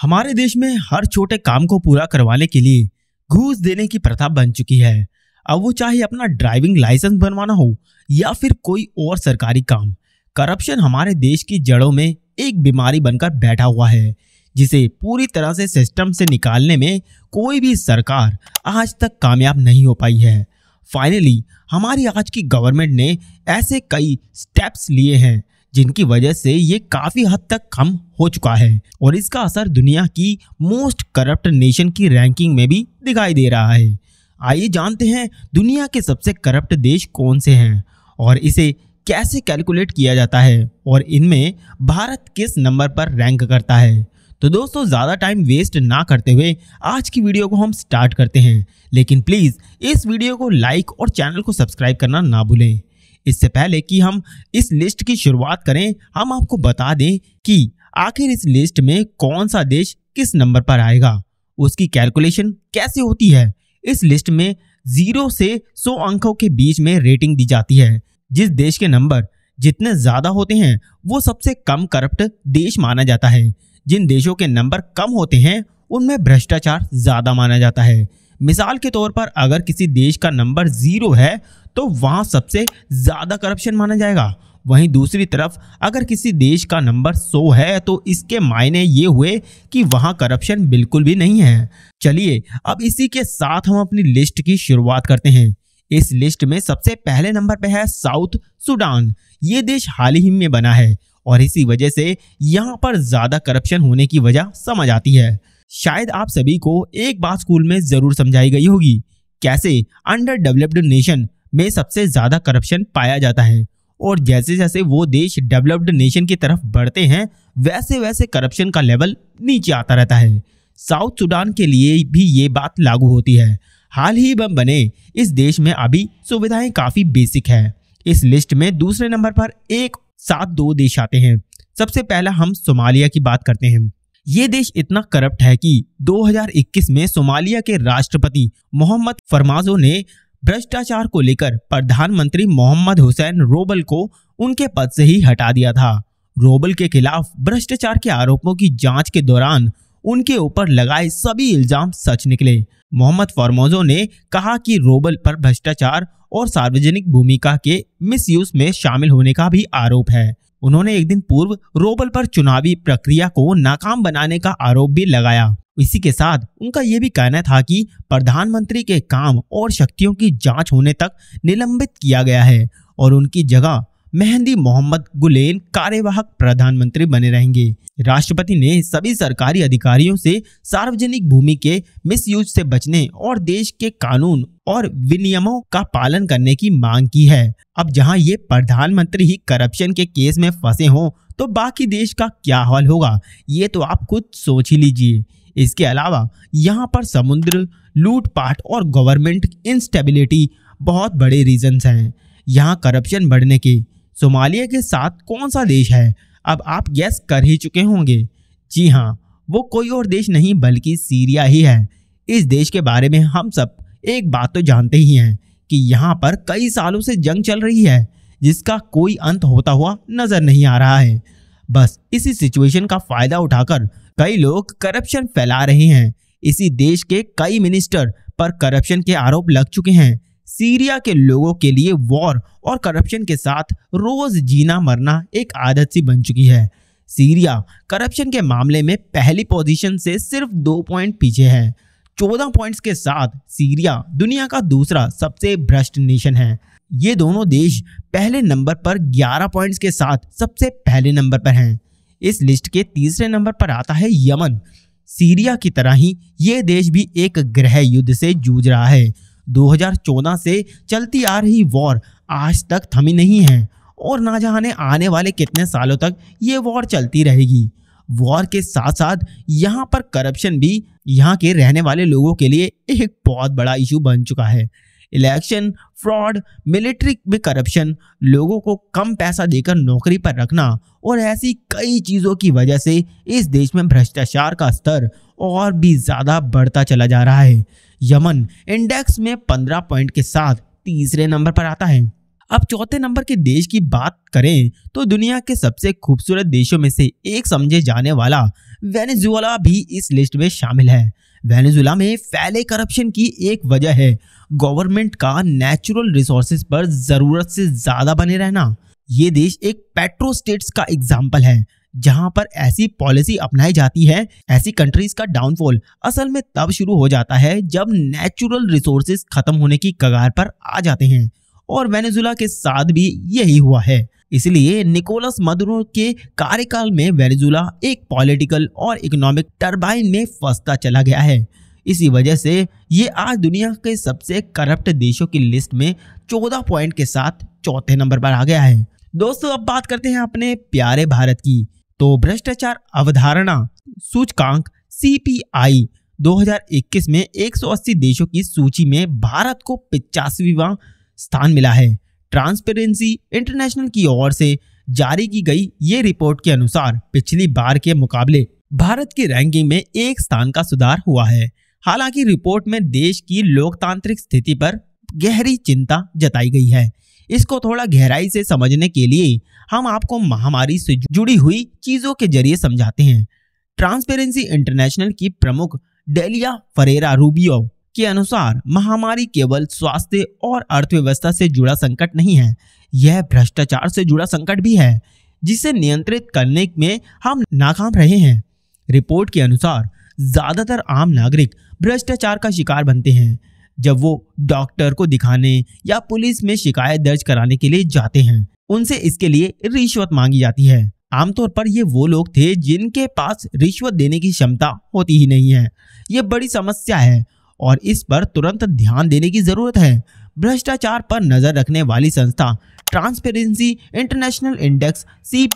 हमारे देश में हर छोटे काम को पूरा करवाने के लिए घूस देने की प्रथा बन चुकी है अब वो चाहे अपना ड्राइविंग लाइसेंस बनवाना हो या फिर कोई और सरकारी काम करप्शन हमारे देश की जड़ों में एक बीमारी बनकर बैठा हुआ है जिसे पूरी तरह से सिस्टम से निकालने में कोई भी सरकार आज तक कामयाब नहीं हो पाई है फाइनली हमारी आज की गवर्नमेंट ने ऐसे कई स्टेप्स लिए हैं जिनकी वजह से ये काफी हद तक कम हो चुका है और इसका असर दुनिया की मोस्ट करप्ट नेशन की रैंकिंग में भी दिखाई दे रहा है आइए जानते हैं दुनिया के सबसे करप्ट देश कौन से हैं और इसे कैसे कैलकुलेट किया जाता है और इनमें भारत किस नंबर पर रैंक करता है तो दोस्तों ज़्यादा टाइम वेस्ट ना करते हुए आज की वीडियो को हम स्टार्ट करते हैं लेकिन प्लीज़ इस वीडियो को लाइक और चैनल को सब्सक्राइब करना ना भूलें इससे पहले कि हम इस लिस्ट की शुरुआत करें हम आपको बता दें कि आखिर इस लिस्ट में कौन सा देश किस नंबर पर आएगा उसकी कैलकुलेशन कैसे होती है इस लिस्ट में जीरो से सौ अंकों के बीच में रेटिंग दी जाती है जिस देश के नंबर जितने ज्यादा होते हैं वो सबसे कम करप्ट देश माना जाता है जिन देशों के नंबर कम होते हैं उनमें भ्रष्टाचार ज्यादा माना जाता है मिसाल के तौर पर अगर किसी देश का नंबर जीरो है तो वहाँ सबसे ज़्यादा करप्शन माना जाएगा वहीं दूसरी तरफ अगर किसी देश का नंबर 100 है तो इसके मायने ये हुए कि वहाँ करप्शन बिल्कुल भी नहीं है चलिए अब इसी के साथ हम अपनी लिस्ट की शुरुआत करते हैं इस लिस्ट में सबसे पहले नंबर पर है साउथ सूडान ये देश हाल ही में बना है और इसी वजह से यहाँ पर ज़्यादा करप्शन होने की वजह समझ आती है शायद आप सभी को एक बात स्कूल में ज़रूर समझाई गई होगी कैसे अंडर डेवलप्ड नेशन में सबसे ज़्यादा करप्शन पाया जाता है और जैसे जैसे वो देश डेवलप्ड नेशन की तरफ बढ़ते हैं वैसे वैसे करप्शन का लेवल नीचे आता रहता है साउथ सूडान के लिए भी ये बात लागू होती है हाल ही में बने इस देश में अभी सुविधाएं काफ़ी बेसिक है इस लिस्ट में दूसरे नंबर पर एक साथ दो देश आते हैं सबसे पहला हम सोमालिया की बात करते हैं ये देश इतना करप्ट है कि 2021 में सोमालिया के राष्ट्रपति मोहम्मद फरमाजो ने भ्रष्टाचार को लेकर प्रधानमंत्री मोहम्मद हुसैन रोबल को उनके पद से ही हटा दिया था रोबल के खिलाफ भ्रष्टाचार के आरोपों की जांच के दौरान उनके ऊपर लगाए सभी इल्जाम सच निकले मोहम्मद फॉर्मोजो ने कहा कि रोबल पर भ्रष्टाचार और सार्वजनिक भूमिका के मिसयूज में शामिल होने का भी आरोप है उन्होंने एक दिन पूर्व रोबल पर चुनावी प्रक्रिया को नाकाम बनाने का आरोप भी लगाया इसी के साथ उनका ये भी कहना था कि प्रधानमंत्री के काम और शक्तियों की जांच होने तक निलंबित किया गया है और उनकी जगह मेहंदी मोहम्मद गुलेन कार्यवाहक प्रधानमंत्री बने रहेंगे राष्ट्रपति ने सभी सरकारी अधिकारियों से सार्वजनिक भूमि के मिसयूज से बचने और देश के कानून और विनियमों का पालन करने की मांग की है अब जहां ये प्रधानमंत्री ही करप्शन के केस में फंसे हों तो बाकी देश का क्या हाल होगा ये तो आप खुद सोच ही लीजिए इसके अलावा यहाँ पर समुद्र लूटपाट और गवर्नमेंट इंस्टेबिलिटी बहुत बड़े रीजंस हैं यहाँ करप्शन बढ़ने के सोमालिया के साथ कौन सा देश है अब आप गैस कर ही चुके होंगे जी हाँ वो कोई और देश नहीं बल्कि सीरिया ही है इस देश के बारे में हम सब एक बात तो जानते ही हैं कि यहाँ पर कई सालों से जंग चल रही है जिसका कोई अंत होता हुआ नज़र नहीं आ रहा है बस इसी सिचुएशन का फ़ायदा उठाकर कई लोग करप्शन फैला रहे हैं इसी देश के कई मिनिस्टर पर करप्शन के आरोप लग चुके हैं सीरिया के लोगों के लिए वॉर और करप्शन के साथ रोज जीना मरना एक आदत सी बन चुकी है सीरिया करप्शन के मामले में पहली पोजीशन से सिर्फ दो पॉइंट पीछे है चौदह पॉइंट्स के साथ सीरिया दुनिया का दूसरा सबसे भ्रष्ट नेशन है ये दोनों देश पहले नंबर पर 11 पॉइंट्स के साथ सबसे पहले नंबर पर हैं इस लिस्ट के तीसरे नंबर पर आता है यमन सीरिया की तरह ही ये देश भी एक गृह युद्ध से जूझ रहा है 2014 से चलती आ रही वॉर आज तक थमी नहीं है और ना जाने आने वाले कितने सालों तक ये वॉर चलती रहेगी वॉर के साथ साथ यहाँ पर करप्शन भी यहाँ के रहने वाले लोगों के लिए एक बहुत बड़ा इशू बन चुका है इलेक्शन फ्रॉड मिलिट्री में करप्शन लोगों को कम पैसा देकर नौकरी पर रखना और ऐसी कई चीज़ों की वजह से इस देश में भ्रष्टाचार का स्तर और भी ज़्यादा बढ़ता चला जा रहा है यमन इंडेक्स में 15 पॉइंट के साथ तीसरे नंबर पर आता है अब चौथे नंबर के देश की बात करें तो दुनिया के सबसे खूबसूरत देशों में से एक समझे जाने वाला वेनेजुएला भी इस लिस्ट में शामिल है वेनेजुएला में फैले करप्शन की एक वजह है गवर्नमेंट का नेचुरल रिसोर्सेज पर ज़रूरत से ज़्यादा बने रहना ये देश एक पेट्रो स्टेट्स का एग्जाम्पल है जहां पर ऐसी पॉलिसी अपनाई जाती है ऐसी कंट्रीज का डाउनफॉल असल में तब शुरू हो जाता है जब नेचुरल रिसोर्सेज खत्म होने की कगार पर आ जाते हैं और वेनेजुला के साथ भी यही हुआ है इसलिए निकोलस मदुरो के कार्यकाल में वेनेजुला एक पॉलिटिकल और इकोनॉमिक टर्बाइन में फंसता चला गया है इसी वजह से ये आज दुनिया के सबसे करप्ट देशों की लिस्ट में 14 पॉइंट के साथ चौथे नंबर पर आ गया है दोस्तों अब बात करते हैं अपने प्यारे भारत की तो भ्रष्टाचार अवधारणा सूचकांक सीपीआई 2021 में 180 देशों की सूची में भारत को पिचासीवा स्थान मिला है ट्रांसपेरेंसी इंटरनेशनल की ओर से जारी की गई ये रिपोर्ट के अनुसार पिछली बार के मुकाबले भारत की रैंकिंग में एक स्थान का सुधार हुआ है हालांकि रिपोर्ट में देश की लोकतांत्रिक स्थिति पर गहरी चिंता जताई गई है इसको थोड़ा गहराई से समझने के लिए हम आपको महामारी से जुड़ी हुई चीजों के जरिए समझाते हैं ट्रांसपेरेंसी इंटरनेशनल की प्रमुख डेलिया फरेरा रूबियो के अनुसार महामारी केवल स्वास्थ्य और अर्थव्यवस्था से जुड़ा संकट नहीं है यह भ्रष्टाचार से जुड़ा संकट भी है जिसे नियंत्रित करने में हम नाकाम रहे हैं रिपोर्ट के अनुसार ज्यादातर आम नागरिक भ्रष्टाचार का शिकार बनते हैं जब वो डॉक्टर को दिखाने या पुलिस में शिकायत दर्ज कराने के लिए जाते हैं उनसे इसके लिए रिश्वत मांगी जाती है आमतौर पर ये वो लोग थे जिनके पास रिश्वत देने की क्षमता होती ही नहीं है ये बड़ी समस्या है और इस पर तुरंत ध्यान देने की ज़रूरत है भ्रष्टाचार पर नज़र रखने वाली संस्था ट्रांसपेरेंसी इंटरनेशनल इंडेक्स सी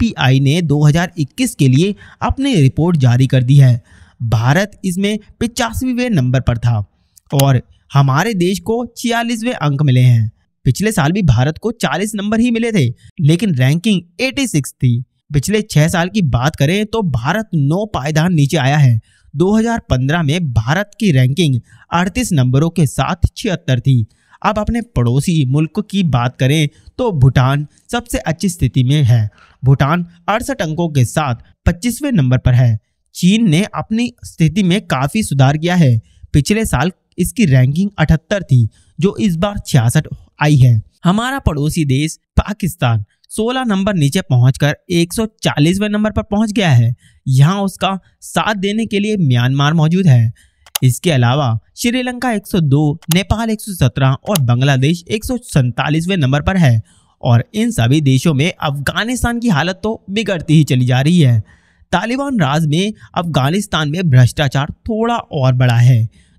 ने 2021 के लिए अपनी रिपोर्ट जारी कर दी है भारत इसमें पिचासीवें नंबर पर था और हमारे देश को छियालीसवें अंक मिले हैं पिछले साल भी भारत को 40 नंबर ही मिले थे लेकिन रैंकिंग 86 थी पिछले छह साल की बात करें तो भारत नौ पायदान नीचे आया है 2015 में भारत की रैंकिंग 38 नंबरों के साथ छिहत्तर थी अब अपने पड़ोसी मुल्क की बात करें तो भूटान सबसे अच्छी स्थिति में है भूटान अड़सठ अंकों के साथ 25वें नंबर पर है चीन ने अपनी स्थिति में काफ़ी सुधार किया है पिछले साल इसकी रैंकिंग अठहत्तर थी जो इस बार छियासठ आई है हमारा पड़ोसी देश पाकिस्तान 16 नंबर नीचे पहुंचकर 140वें नंबर पर पहुंच गया है यहां उसका साथ देने के लिए म्यांमार मौजूद है इसके अलावा श्रीलंका 102, नेपाल 117 और बांग्लादेश एक नंबर पर है और इन सभी देशों में अफगानिस्तान की हालत तो बिगड़ती ही चली जा रही है तालिबान राज में अफगानिस्तान में भ्रष्टाचार थोड़ा और बड़ा है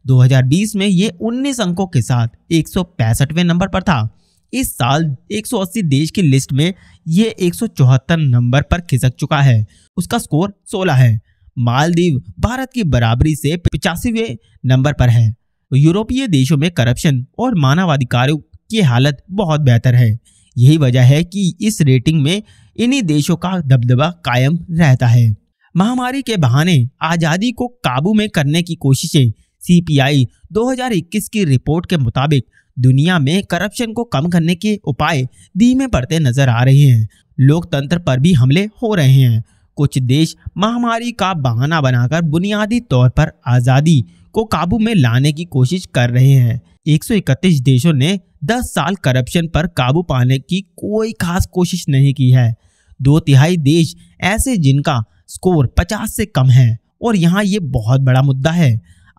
2020 में ये 19 अंकों के साथ एक नंबर पर था इस साल 180 देश की लिस्ट में ये एक नंबर पर खिसक चुका है उसका स्कोर 16 है मालदीव भारत की बराबरी से पिचासीवे नंबर पर है यूरोपीय देशों में करप्शन और मानवाधिकारों की हालत बहुत बेहतर है यही वजह है कि इस रेटिंग में इन्हीं देशों का दबदबा कायम रहता है महामारी के बहाने आज़ादी को काबू में करने की कोशिशें सी 2021 की रिपोर्ट के मुताबिक दुनिया में करप्शन को कम करने के उपाय धीमे पड़ते नजर आ रहे हैं लोकतंत्र पर भी हमले हो रहे हैं कुछ देश महामारी का बहाना बनाकर बुनियादी तौर पर आज़ादी को काबू में लाने की कोशिश कर रहे हैं 131 देशों ने 10 साल करप्शन पर काबू पाने की कोई खास कोशिश नहीं की है दो तिहाई देश ऐसे जिनका स्कोर 50 से कम है और यहाँ ये बहुत बड़ा मुद्दा है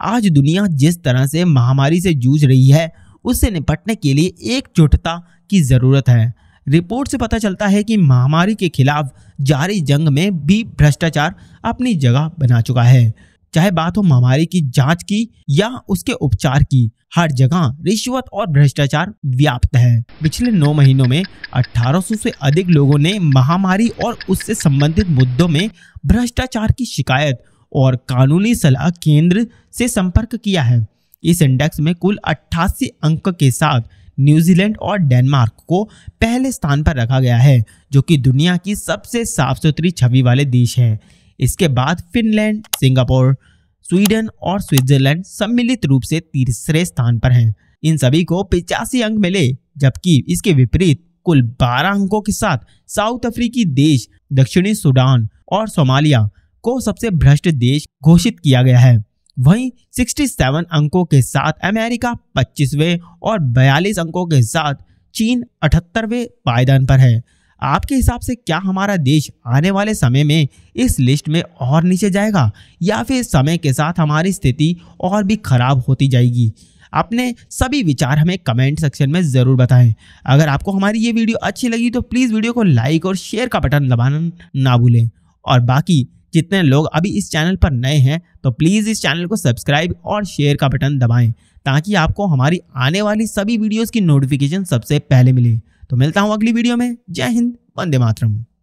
आज दुनिया जिस तरह से महामारी से जूझ रही है उससे निपटने के लिए एकजुटता की ज़रूरत है रिपोर्ट से पता चलता है कि महामारी के खिलाफ जारी जंग में भी भ्रष्टाचार अपनी जगह बना चुका है चाहे बात हो महामारी की जांच की या उसके उपचार की हर जगह रिश्वत और भ्रष्टाचार व्याप्त है पिछले नौ महीनों में 1800 से अधिक लोगों ने महामारी और उससे संबंधित मुद्दों में भ्रष्टाचार की शिकायत और कानूनी सलाह केंद्र से संपर्क किया है इस इंडेक्स में कुल अट्ठासी अंक के साथ न्यूजीलैंड और डेनमार्क को पहले स्थान पर रखा गया है जो कि दुनिया की सबसे साफ सुथरी छवि वाले देश हैं इसके बाद फिनलैंड सिंगापुर स्वीडन और स्विट्जरलैंड सम्मिलित रूप से तीसरे स्थान पर हैं इन सभी को पिचासी अंक मिले जबकि इसके विपरीत कुल 12 अंकों के साथ साउथ अफ्रीकी देश दक्षिणी सूडान और सोमालिया को सबसे भ्रष्ट देश घोषित किया गया है वहीं 67 अंकों के साथ अमेरिका 25वें और 42 अंकों के साथ चीन 78वें पायदान पर है आपके हिसाब से क्या हमारा देश आने वाले समय में इस लिस्ट में और नीचे जाएगा या फिर समय के साथ हमारी स्थिति और भी खराब होती जाएगी अपने सभी विचार हमें कमेंट सेक्शन में ज़रूर बताएं अगर आपको हमारी ये वीडियो अच्छी लगी तो प्लीज़ वीडियो को लाइक और शेयर का बटन दबाना ना भूलें और बाकी जितने लोग अभी इस चैनल पर नए हैं तो प्लीज़ इस चैनल को सब्सक्राइब और शेयर का बटन दबाएं ताकि आपको हमारी आने वाली सभी वीडियोस की नोटिफिकेशन सबसे पहले मिले तो मिलता हूँ अगली वीडियो में जय हिंद वंदे मातरम